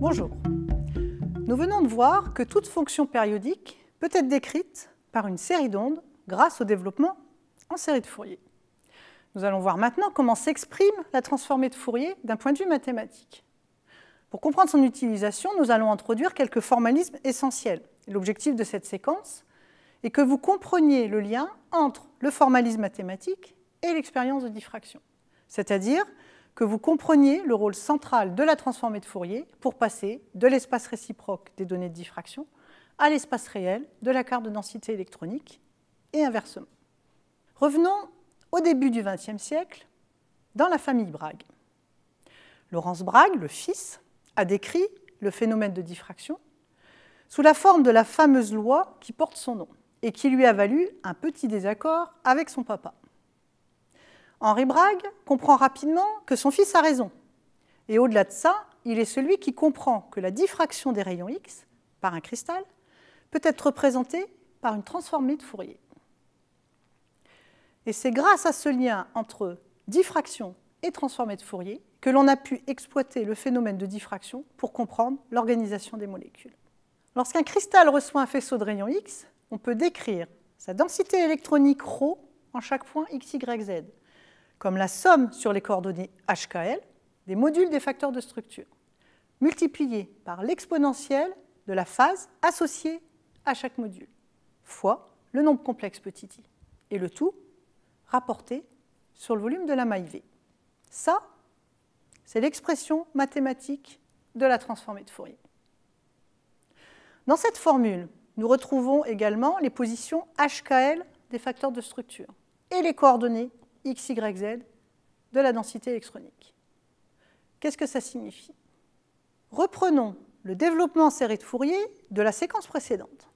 Bonjour. Nous venons de voir que toute fonction périodique peut être décrite par une série d'ondes grâce au développement en série de Fourier. Nous allons voir maintenant comment s'exprime la transformée de Fourier d'un point de vue mathématique. Pour comprendre son utilisation, nous allons introduire quelques formalismes essentiels. L'objectif de cette séquence et que vous compreniez le lien entre le formalisme mathématique et l'expérience de diffraction. C'est-à-dire que vous compreniez le rôle central de la transformée de Fourier pour passer de l'espace réciproque des données de diffraction à l'espace réel de la carte de densité électronique et inversement. Revenons au début du XXe siècle, dans la famille Bragg. Laurence Bragg, le fils, a décrit le phénomène de diffraction sous la forme de la fameuse loi qui porte son nom et qui lui a valu un petit désaccord avec son papa. Henri Bragg comprend rapidement que son fils a raison. Et au-delà de ça, il est celui qui comprend que la diffraction des rayons X par un cristal peut être représentée par une transformée de Fourier. Et c'est grâce à ce lien entre diffraction et transformée de Fourier que l'on a pu exploiter le phénomène de diffraction pour comprendre l'organisation des molécules. Lorsqu'un cristal reçoit un faisceau de rayons X, on peut décrire sa densité électronique ρ en chaque point x, y, z, comme la somme sur les coordonnées hkl des modules des facteurs de structure, multipliée par l'exponentielle de la phase associée à chaque module, fois le nombre complexe petit i, et le tout rapporté sur le volume de la maille V. Ça, c'est l'expression mathématique de la transformée de Fourier. Dans cette formule, nous retrouvons également les positions HKL des facteurs de structure et les coordonnées x, y, z de la densité électronique. Qu'est-ce que ça signifie Reprenons le développement en série de Fourier de la séquence précédente.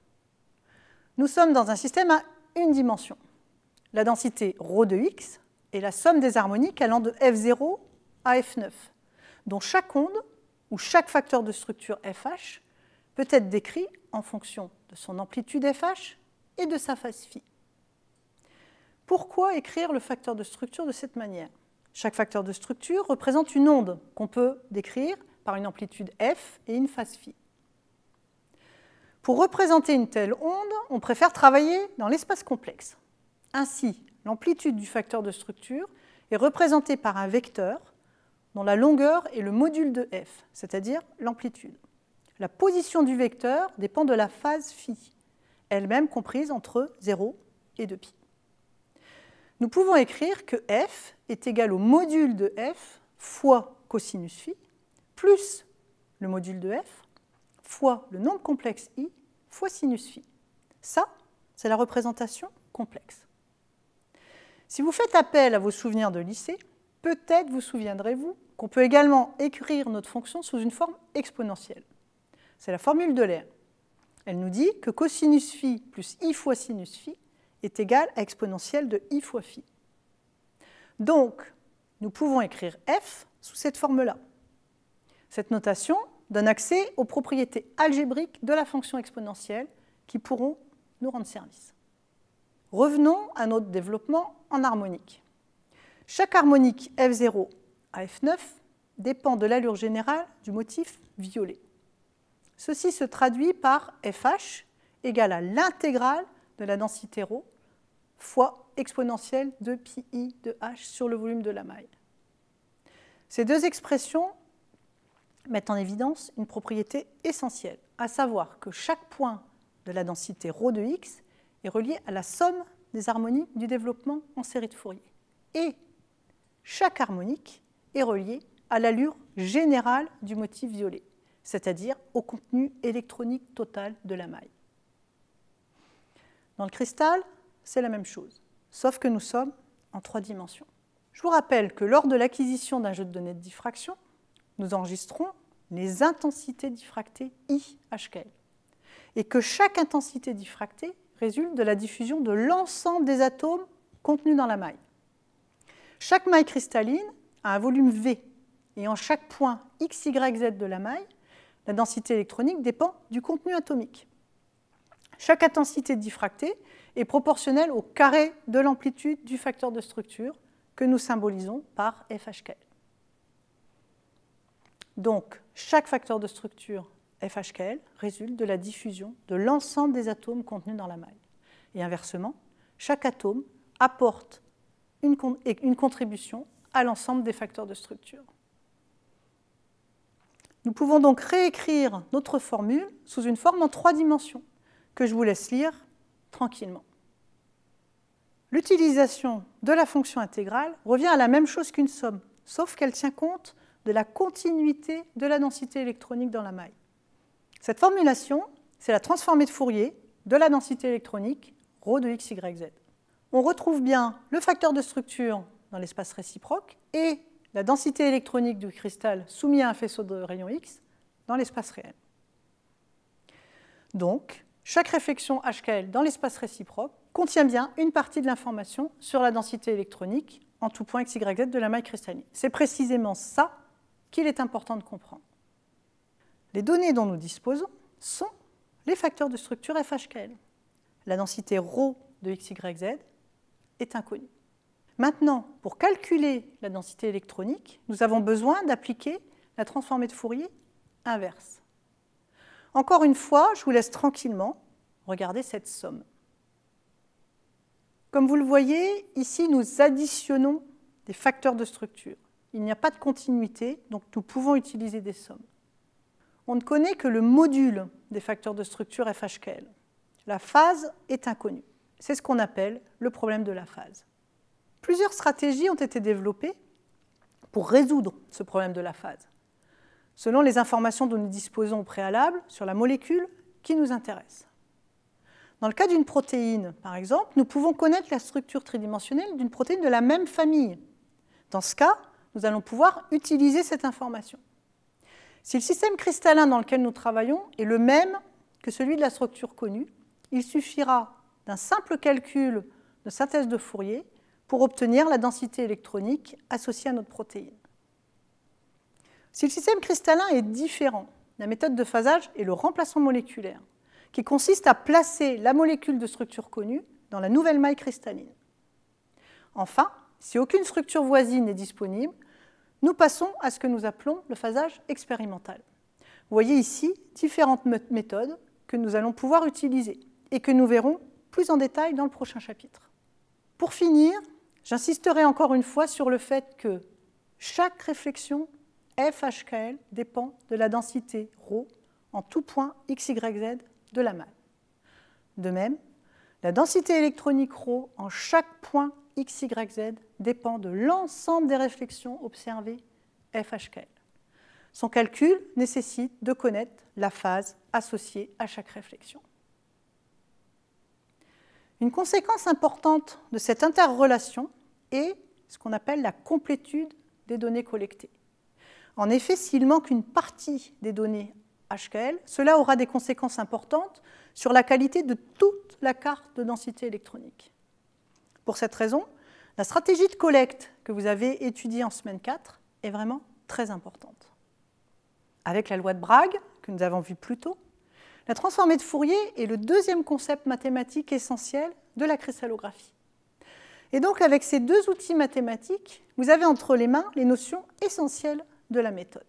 Nous sommes dans un système à une dimension. La densité ρ de x est la somme des harmoniques allant de f0 à f9, dont chaque onde ou chaque facteur de structure fh peut être décrit en fonction de son amplitude FH et de sa phase phi. Pourquoi écrire le facteur de structure de cette manière Chaque facteur de structure représente une onde qu'on peut décrire par une amplitude F et une phase phi. Pour représenter une telle onde, on préfère travailler dans l'espace complexe. Ainsi, l'amplitude du facteur de structure est représentée par un vecteur dont la longueur est le module de f, c'est-à-dire l'amplitude la position du vecteur dépend de la phase phi, elle-même comprise entre 0 et 2π. Nous pouvons écrire que f est égal au module de f fois cosinus phi plus le module de f fois le nombre complexe i fois sinus phi. Ça, c'est la représentation complexe. Si vous faites appel à vos souvenirs de lycée, peut-être vous souviendrez-vous qu'on peut également écrire notre fonction sous une forme exponentielle. C'est la formule de l'air. Elle nous dit que cosinus phi plus i fois sinus phi est égal à exponentielle de i fois phi. Donc, nous pouvons écrire f sous cette forme-là. Cette notation donne accès aux propriétés algébriques de la fonction exponentielle qui pourront nous rendre service. Revenons à notre développement en harmonique. Chaque harmonique F0 à F9 dépend de l'allure générale du motif violet. Ceci se traduit par FH égale à l'intégrale de la densité ρ fois exponentielle de pi de h sur le volume de la maille. Ces deux expressions mettent en évidence une propriété essentielle, à savoir que chaque point de la densité ρ de x est relié à la somme des harmoniques du développement en série de Fourier. Et chaque harmonique est reliée à l'allure générale du motif violet c'est-à-dire au contenu électronique total de la maille. Dans le cristal, c'est la même chose, sauf que nous sommes en trois dimensions. Je vous rappelle que lors de l'acquisition d'un jeu de données de diffraction, nous enregistrons les intensités diffractées IHK et que chaque intensité diffractée résulte de la diffusion de l'ensemble des atomes contenus dans la maille. Chaque maille cristalline a un volume V et en chaque point x, y, z de la maille, la densité électronique dépend du contenu atomique. Chaque intensité diffractée est proportionnelle au carré de l'amplitude du facteur de structure que nous symbolisons par FHKL. Donc, chaque facteur de structure FHKL résulte de la diffusion de l'ensemble des atomes contenus dans la maille. Et inversement, chaque atome apporte une, contribution à l'ensemble des facteurs de structure. Nous pouvons donc réécrire notre formule sous une forme en trois dimensions que je vous laisse lire tranquillement. L'utilisation de la fonction intégrale revient à la même chose qu'une somme, sauf qu'elle tient compte de la continuité de la densité électronique dans la maille. Cette formulation, c'est la transformée de Fourier de la densité électronique rho de x, y, z. On retrouve bien le facteur de structure dans l'espace réciproque et la densité électronique du cristal soumis à un faisceau de rayon X dans l'espace réel. Donc, chaque réflexion HKL dans l'espace réciproque contient bien une partie de l'information sur la densité électronique en tout point XYZ de la maille cristalline. C'est précisément ça qu'il est important de comprendre. Les données dont nous disposons sont les facteurs de structure FHKL. La densité ρ de XYZ est inconnue. Maintenant, pour calculer la densité électronique, nous avons besoin d'appliquer la transformée de Fourier inverse. Encore une fois, je vous laisse tranquillement regarder cette somme. Comme vous le voyez, ici nous additionnons des facteurs de structure. Il n'y a pas de continuité, donc nous pouvons utiliser des sommes. On ne connaît que le module des facteurs de structure FHKL. La phase est inconnue. C'est ce qu'on appelle le problème de la phase. Plusieurs stratégies ont été développées pour résoudre ce problème de la phase, selon les informations dont nous disposons au préalable sur la molécule qui nous intéresse. Dans le cas d'une protéine, par exemple, nous pouvons connaître la structure tridimensionnelle d'une protéine de la même famille. Dans ce cas, nous allons pouvoir utiliser cette information. Si le système cristallin dans lequel nous travaillons est le même que celui de la structure connue, il suffira d'un simple calcul de synthèse de Fourier pour obtenir la densité électronique associée à notre protéine. Si le système cristallin est différent, la méthode de phasage est le remplacement moléculaire, qui consiste à placer la molécule de structure connue dans la nouvelle maille cristalline. Enfin, si aucune structure voisine n'est disponible, nous passons à ce que nous appelons le phasage expérimental. Vous voyez ici différentes méthodes que nous allons pouvoir utiliser et que nous verrons plus en détail dans le prochain chapitre. Pour finir, J'insisterai encore une fois sur le fait que chaque réflexion FHKL dépend de la densité ρ en tout point x, y, z de la malle. De même, la densité électronique ρ en chaque point x, y, z dépend de l'ensemble des réflexions observées FHKL. Son calcul nécessite de connaître la phase associée à chaque réflexion. Une conséquence importante de cette interrelation est ce qu'on appelle la complétude des données collectées. En effet, s'il manque une partie des données HKL, cela aura des conséquences importantes sur la qualité de toute la carte de densité électronique. Pour cette raison, la stratégie de collecte que vous avez étudiée en semaine 4 est vraiment très importante. Avec la loi de Bragg, que nous avons vue plus tôt, la transformée de Fourier est le deuxième concept mathématique essentiel de la cristallographie. Et donc, avec ces deux outils mathématiques, vous avez entre les mains les notions essentielles de la méthode.